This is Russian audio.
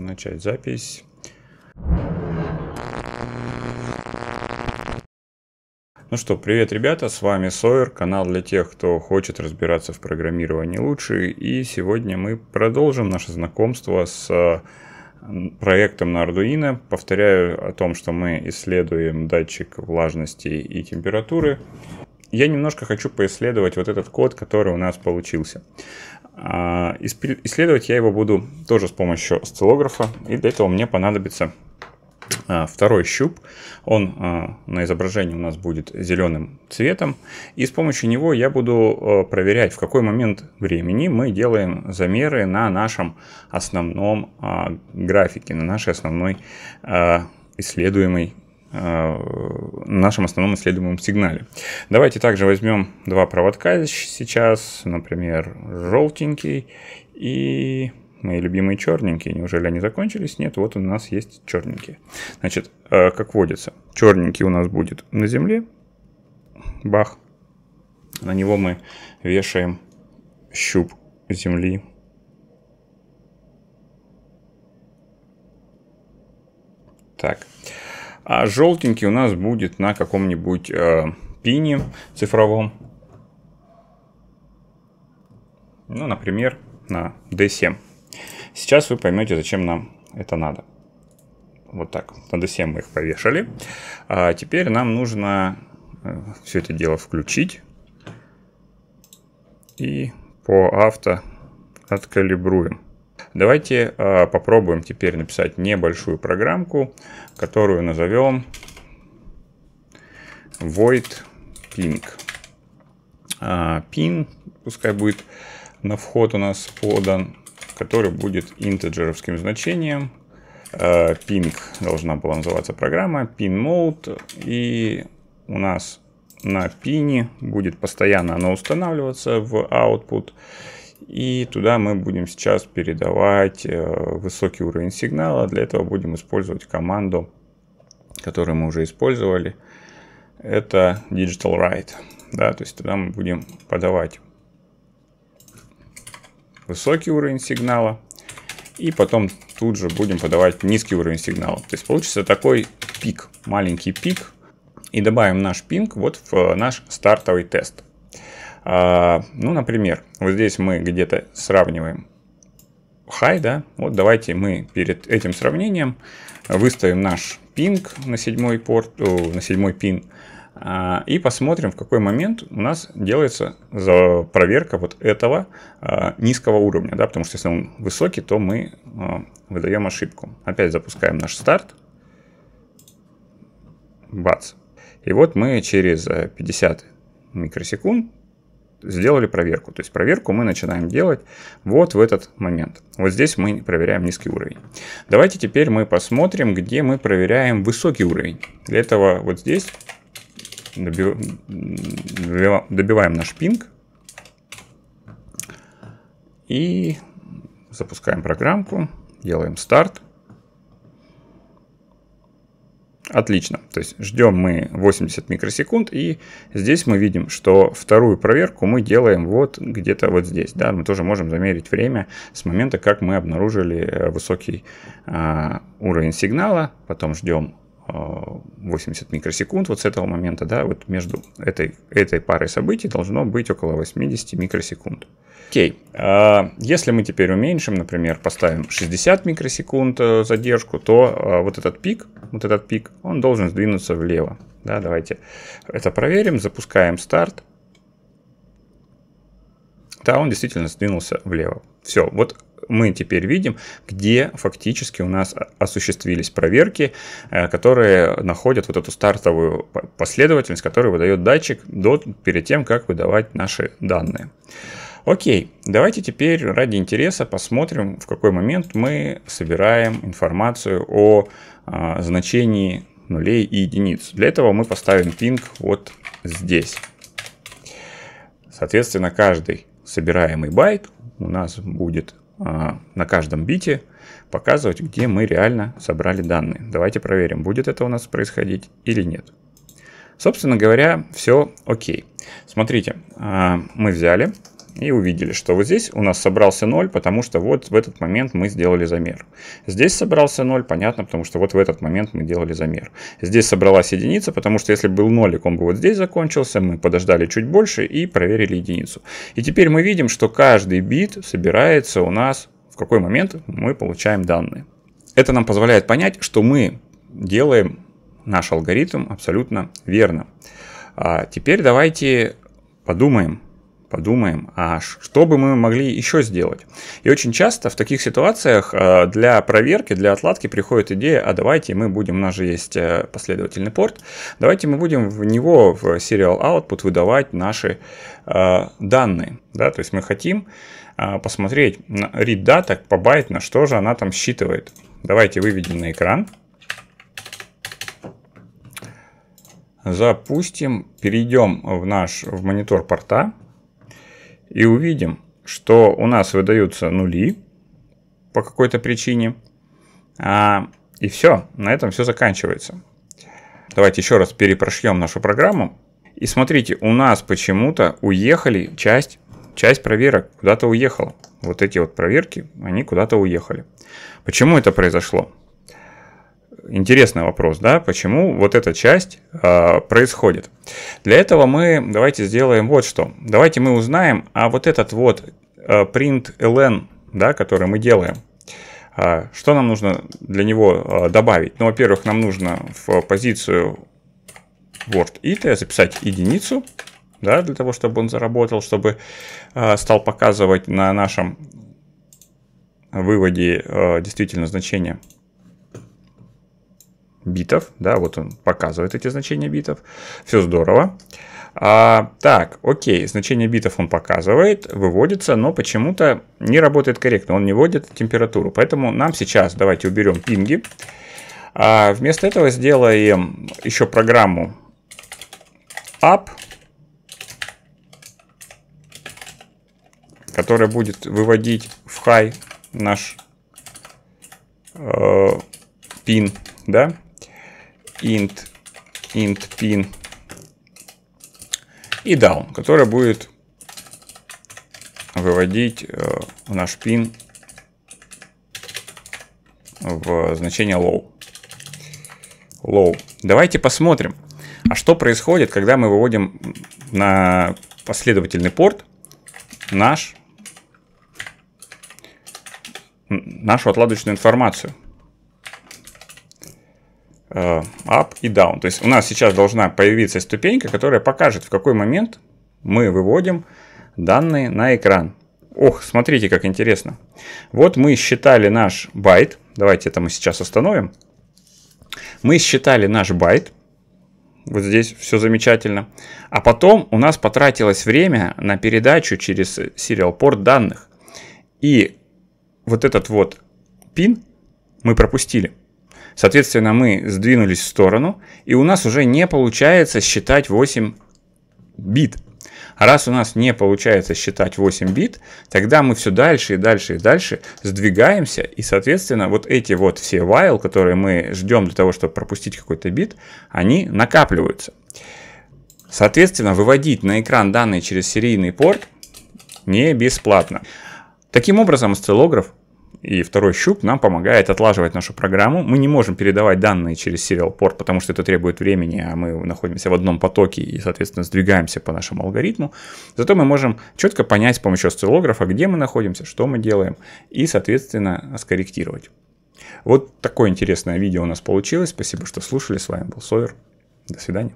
начать запись. Ну что, привет, ребята, с вами Сойер, канал для тех, кто хочет разбираться в программировании лучше. И сегодня мы продолжим наше знакомство с э, проектом на Arduino. Повторяю о том, что мы исследуем датчик влажности и температуры я немножко хочу поисследовать вот этот код, который у нас получился. А, исследовать я его буду тоже с помощью осциллографа, и для этого мне понадобится а, второй щуп. Он а, на изображении у нас будет зеленым цветом, и с помощью него я буду проверять, в какой момент времени мы делаем замеры на нашем основном графике, на нашей основной исследуемой Э, нашем основном исследуемом сигнале. Давайте также возьмем два проводка сейчас, например, желтенький и мои любимые черненькие. Неужели они закончились? Нет, вот у нас есть черненькие. Значит, э, как водится, черненький у нас будет на земле, бах, на него мы вешаем щуп земли. Так. А желтенький у нас будет на каком-нибудь э, пине цифровом. Ну, например, на D7. Сейчас вы поймете, зачем нам это надо. Вот так. На D7 мы их повешали. А теперь нам нужно э, все это дело включить. И по авто откалибруем. Давайте э, попробуем теперь написать небольшую программку, которую назовем void ping. А, pin пускай будет на вход у нас подан, который будет интеджеровским значением. Э, ping должна была называться программа, pin mode. И у нас на пине будет постоянно она устанавливаться в output. И туда мы будем сейчас передавать э, высокий уровень сигнала. Для этого будем использовать команду, которую мы уже использовали. Это digital write. Да, то есть туда мы будем подавать высокий уровень сигнала. И потом тут же будем подавать низкий уровень сигнала. То есть получится такой пик, маленький пик. И добавим наш пинг вот в э, наш стартовый тест. А, ну, например, вот здесь мы где-то сравниваем high, да, вот давайте мы перед этим сравнением выставим наш пинг на седьмой порт, о, на седьмой пин, а, и посмотрим, в какой момент у нас делается проверка вот этого а, низкого уровня, да, потому что если он высокий, то мы выдаем ошибку. Опять запускаем наш старт. Бац. И вот мы через 50 э, микросекунд сделали проверку. То есть проверку мы начинаем делать вот в этот момент. Вот здесь мы проверяем низкий уровень. Давайте теперь мы посмотрим, где мы проверяем высокий уровень. Для этого вот здесь добиваем наш пинг. И запускаем программку, делаем старт. Отлично. То есть ждем мы 80 микросекунд, и здесь мы видим, что вторую проверку мы делаем вот где-то вот здесь. Да? Мы тоже можем замерить время с момента, как мы обнаружили э, высокий э, уровень сигнала, потом ждем 80 э, микросекунд вот с этого момента, да, вот между этой, этой парой событий должно быть около 80 микросекунд. Окей. А, если мы теперь уменьшим, например, поставим 60 микросекунд э, задержку, то э, вот этот пик, вот этот пик, он должен сдвинуться влево. Да, давайте это проверим. Запускаем старт. Да, он действительно сдвинулся влево. Все, вот мы теперь видим, где фактически у нас осуществились проверки, э, которые находят вот эту стартовую последовательность, которую выдает датчик до, перед тем, как выдавать наши данные. Окей, давайте теперь ради интереса посмотрим, в какой момент мы собираем информацию о а, значении нулей и единиц. Для этого мы поставим пинг вот здесь. Соответственно, каждый собираемый байт у нас будет а, на каждом бите показывать, где мы реально собрали данные. Давайте проверим, будет это у нас происходить или нет. Собственно говоря, все окей. Смотрите, а, мы взяли и увидели, что вот здесь у нас собрался 0, потому что вот в этот момент мы сделали замер. Здесь собрался 0, понятно, потому что вот в этот момент мы делали замер. Здесь собралась единица, потому что если был нолик, он бы вот здесь закончился, мы подождали чуть больше и проверили единицу. И теперь мы видим, что каждый бит собирается у нас, в какой момент мы получаем данные. Это нам позволяет понять, что мы делаем наш алгоритм абсолютно верно. А теперь давайте подумаем, подумаем, а что бы мы могли еще сделать? И очень часто в таких ситуациях э, для проверки, для отладки приходит идея, а давайте мы будем, у нас же есть э, последовательный порт, давайте мы будем в него, в serial output, выдавать наши э, данные. Да? То есть мы хотим посмотреть read data по байт, на что же она там считывает. Давайте выведем на экран. Запустим, перейдем в наш в монитор порта и увидим, что у нас выдаются нули по какой-то причине. А, и все, на этом все заканчивается. Давайте еще раз перепрошьем нашу программу. И смотрите, у нас почему-то уехали часть, часть проверок куда-то уехала. Вот эти вот проверки, они куда-то уехали. Почему это произошло? интересный вопрос, да, почему вот эта часть э, происходит. Для этого мы давайте сделаем вот что. Давайте мы узнаем, а вот этот вот э, print ln, да, который мы делаем, э, что нам нужно для него э, добавить? Ну, во-первых, нам нужно в позицию word it записать единицу, да, для того, чтобы он заработал, чтобы э, стал показывать на нашем выводе э, действительно значение битов, да, вот он показывает эти значения битов, все здорово. А, так, окей, значение битов он показывает, выводится, но почему-то не работает корректно, он не вводит температуру, поэтому нам сейчас давайте уберем пинги, а вместо этого сделаем еще программу up, которая будет выводить в high наш э, пин, да, int, int pin и down, которая будет выводить в э, наш пин в значение low. Low. Давайте посмотрим, а что происходит, когда мы выводим на последовательный порт наш, нашу отладочную информацию. Э, up и down. То есть у нас сейчас должна появиться ступенька, которая покажет, в какой момент мы выводим данные на экран. Ох, смотрите, как интересно. Вот мы считали наш байт. Давайте это мы сейчас остановим. Мы считали наш байт. Вот здесь все замечательно. А потом у нас потратилось время на передачу через serial порт данных. И вот этот вот пин мы пропустили. Соответственно, мы сдвинулись в сторону, и у нас уже не получается считать 8 бит. А раз у нас не получается считать 8 бит, тогда мы все дальше и дальше и дальше сдвигаемся, и, соответственно, вот эти вот все while, которые мы ждем для того, чтобы пропустить какой-то бит, они накапливаются. Соответственно, выводить на экран данные через серийный порт не бесплатно. Таким образом, осциллограф и второй щуп нам помогает отлаживать нашу программу. Мы не можем передавать данные через serial port, потому что это требует времени, а мы находимся в одном потоке и, соответственно, сдвигаемся по нашему алгоритму. Зато мы можем четко понять с помощью осциллографа, где мы находимся, что мы делаем, и, соответственно, скорректировать. Вот такое интересное видео у нас получилось. Спасибо, что слушали. С вами был Сойер. До свидания.